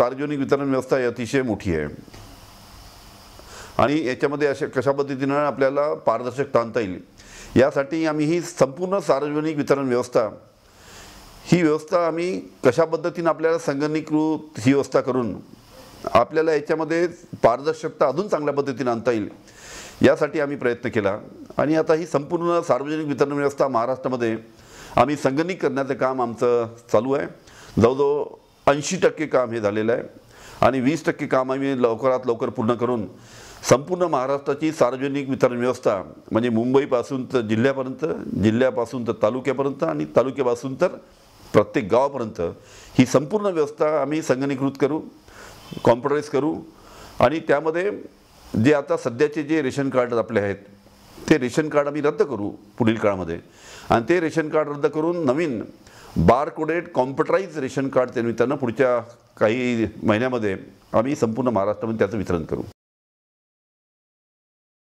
सार्वजनिक वितरण व्यवस्था ही अतिशय मोठी आहे आणि याच्यामध्ये अशा कशा पद्धतीनं आपल्याला पारदर्शकता आणता येईल यासाठी आम्ही ही संपूर्ण सार्वजनिक वितरण व्यवस्था ही व्यवस्था आम्ही कशा पद्धतीनं आपल्याला संगणीकृत ही व्यवस्था करून आपल्याला याच्यामध्ये पारदर्शकता अजून चांगल्या पद्धतीनं आणता येईल यासाठी आम्ही प्रयत्न केला आणि आता ही संपूर्ण सार्वजनिक वितरण व्यवस्था महाराष्ट्रामध्ये आम्ही संगणिक करण्याचं काम आमचं चालू आहे जवळजवळ ऐंशी टक्के काम हे झालेलं आहे आणि वीस टक्के काम आम्ही लवकरात लवकर पूर्ण करून संपूर्ण महाराष्ट्राची सार्वजनिक वितरण व्यवस्था म्हणजे मुंबईपासून तर जिल्ह्यापर्यंत जिल्ह्यापासून तर तालुक्यापर्यंत आणि तालुक्यापासून तर प्रत्येक गावापर्यंत ही संपूर्ण व्यवस्था आम्ही संगणीकृत करू कॉम्प्युटराईज करू आणि त्यामध्ये जे आता सध्याचे जे रेशन कार्ड आपले आहेत ते रेशन कार्ड आम्ही रद्द करू पुढील काळामध्ये आणि ते रेशन कार्ड रद्द करून नवीन बारकोडेड कॉम्प्युटराईज रेशन कार्ड निमित्तानं पुढच्या काही महिन्यामध्ये आम्ही संपूर्ण महाराष्ट्रामध्ये त्याचं वितरण करू